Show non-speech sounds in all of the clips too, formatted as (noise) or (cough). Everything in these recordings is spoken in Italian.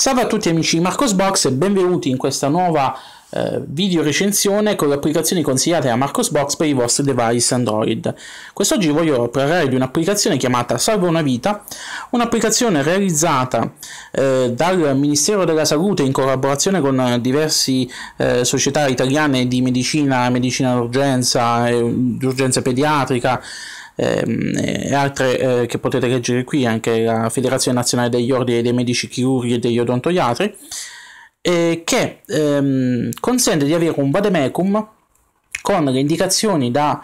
Salve a tutti amici di Marcosbox e benvenuti in questa nuova eh, video recensione con le applicazioni consigliate a Marcosbox per i vostri device Android. Quest'oggi voglio parlare di un'applicazione chiamata Salva una vita, un'applicazione realizzata eh, dal Ministero della Salute in collaborazione con diverse eh, società italiane di medicina, medicina d'urgenza, eh, d'urgenza pediatrica, Ehm, e altre eh, che potete leggere qui, anche la Federazione Nazionale degli Ordini dei Medici Chirurghi e degli Odontoiatri, che ehm, consente di avere un vademecum con le indicazioni da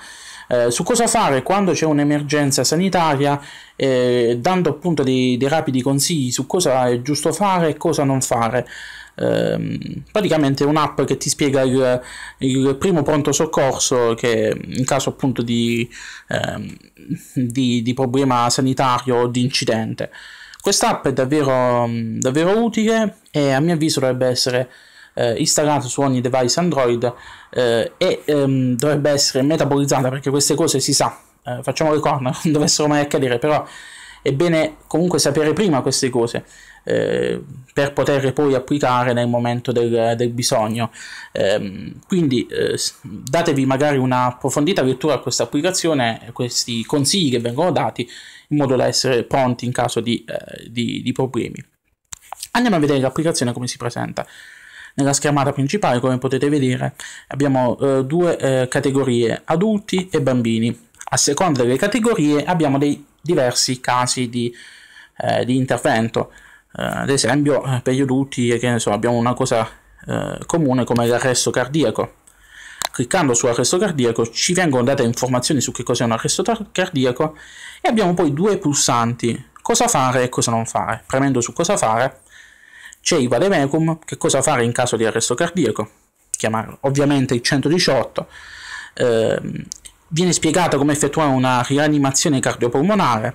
eh, su cosa fare quando c'è un'emergenza sanitaria, eh, dando appunto dei, dei, rapidi consigli su cosa è giusto fare e cosa non fare. Ehm, praticamente un'app che ti spiega il, il, primo pronto soccorso che in caso appunto di, ehm, di, di problema sanitario o di incidente. Quest'app è davvero, mm, davvero utile e a mio avviso dovrebbe essere eh, installata su ogni device Android eh, e ehm, dovrebbe essere metabolizzata perché queste cose si sa, eh, facciamo le corna, (laughs) non dovessero mai accadere, però è bene comunque sapere prima queste cose eh, per poter poi applicare nel momento del, del bisogno. Ehm, eh, quindi datevi magari una approfondita lettura a questa applicazione, questi consigli che vengono dati in modo da essere pronti in caso di, eh, di, di problemi. Andiamo a vedere l'applicazione come si presenta nella schermata principale, come potete vedere, abbiamo eh, due eh, categorie, adulti e bambini. A seconda delle categorie abbiamo dei diversi casi di, eh, di intervento. Eh, ad esempio eh, per gli adulti eh, che so, abbiamo una cosa comune come l'arresto cardiaco cliccando sull'arresto cardiaco ci vengono date informazioni su che cos'è un arresto cardiaco e abbiamo poi due pulsanti cosa fare e cosa non fare premendo su cosa fare c'è il vademecum che cosa fare in caso di arresto cardiaco chiamarlo ovviamente il 118 eh, viene spiegato come effettuare una rianimazione cardiopolmonare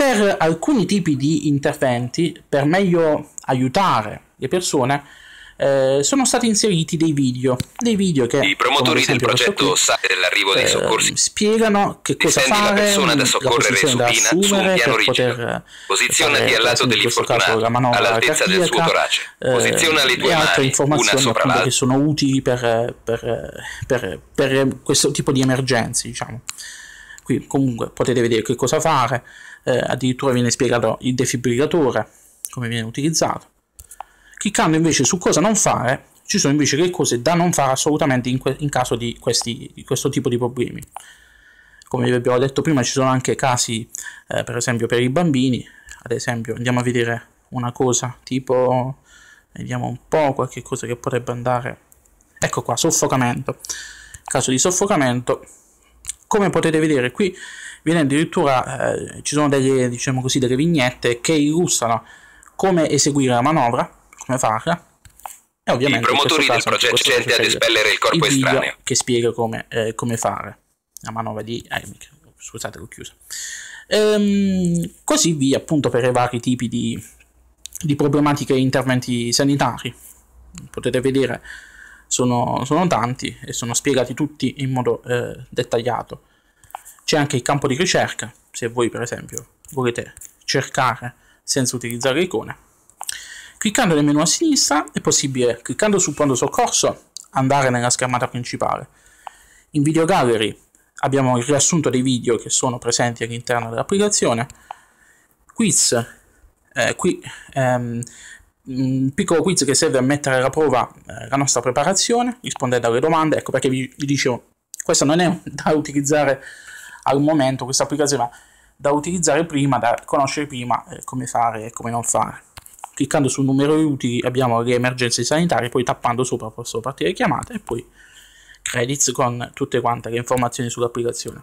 per alcuni tipi di interventi, per meglio aiutare le persone, eh, sono stati inseriti dei video, dei video che i promotori del progetto Sale dell'arrivo dei eh, soccorsi eh, spiegano che cosa Difendi fare, la persona da soccorrere supina su un piano rigido. Posizionati al lato dell'infortunato, all'altezza cardiaca, del suo torace. Posiziona eh, le tue mani, una sopra l'altra che sono utili per, eh, per, eh, per, per questo tipo di emergenze, diciamo qui comunque potete vedere che cosa fare, eh, addirittura viene spiegato il defibrillatore, come viene utilizzato. Cliccando invece su cosa non fare, ci sono invece le cose da non fare assolutamente in, in caso di, questi, di, questo tipo di problemi. Come vi abbiamo detto prima ci sono anche casi eh, per esempio per i bambini, ad esempio andiamo a vedere una cosa tipo, vediamo un po' qualche cosa che potrebbe andare, ecco qua, soffocamento. In caso di soffocamento come potete vedere qui viene addirittura, eh, ci sono delle, diciamo così, delle vignette che illustrano come eseguire la manovra, come farla, e ovviamente i promotori del progetto di espellere il corpo il estraneo. che spiega come, eh, come, fare la manovra di Heimlich. Scusate, l'ho chiusa. Ehm, così via, appunto, per i vari tipi di, di problematiche e interventi sanitari. Potete vedere sono, sono tanti e sono spiegati tutti in modo eh, dettagliato. C'è anche il campo di ricerca, se voi per esempio volete cercare senza utilizzare l'icona. Cliccando nel menu a sinistra è possibile, cliccando sul pronto soccorso, andare nella schermata principale. In Video Gallery abbiamo il riassunto dei video che sono presenti all'interno dell'applicazione. Quiz, eh, qui ehm, un piccolo quiz che serve a mettere alla prova eh, la nostra preparazione, rispondendo alle domande, ecco perché vi, vi dicevo, questa non è (laughs) da utilizzare al momento, questa applicazione, ma da utilizzare prima, da conoscere prima eh, come fare e come non fare. Cliccando sul numero di utili abbiamo le emergenze sanitarie, poi tappando sopra posso partire chiamate e poi credits con tutte quante le informazioni sull'applicazione.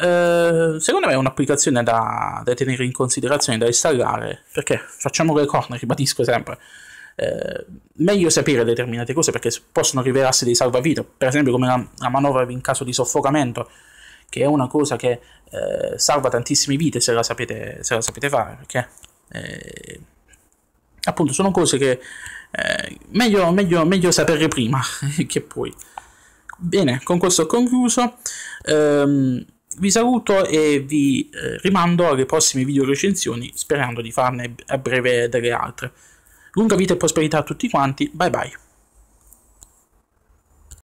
Eh, secondo me è un'applicazione da, da, tenere in considerazione, da installare, perché facciamo le corna, ribadisco sempre. Eh, meglio sapere determinate cose perché possono rivelarsi dei salvavita, per esempio come la, la manovra in caso di soffocamento, che è una cosa che eh, salva tantissime vite se la sapete, se la sapete fare, perché eh, appunto sono cose che eh, meglio, meglio, meglio, sapere prima (laughs) che poi. Bene, con questo ho concluso. Ehm, vi saluto e vi eh, rimando alle prossime video recensioni sperando di farne a breve delle altre. Lunga vita e prosperità a tutti quanti, bye bye.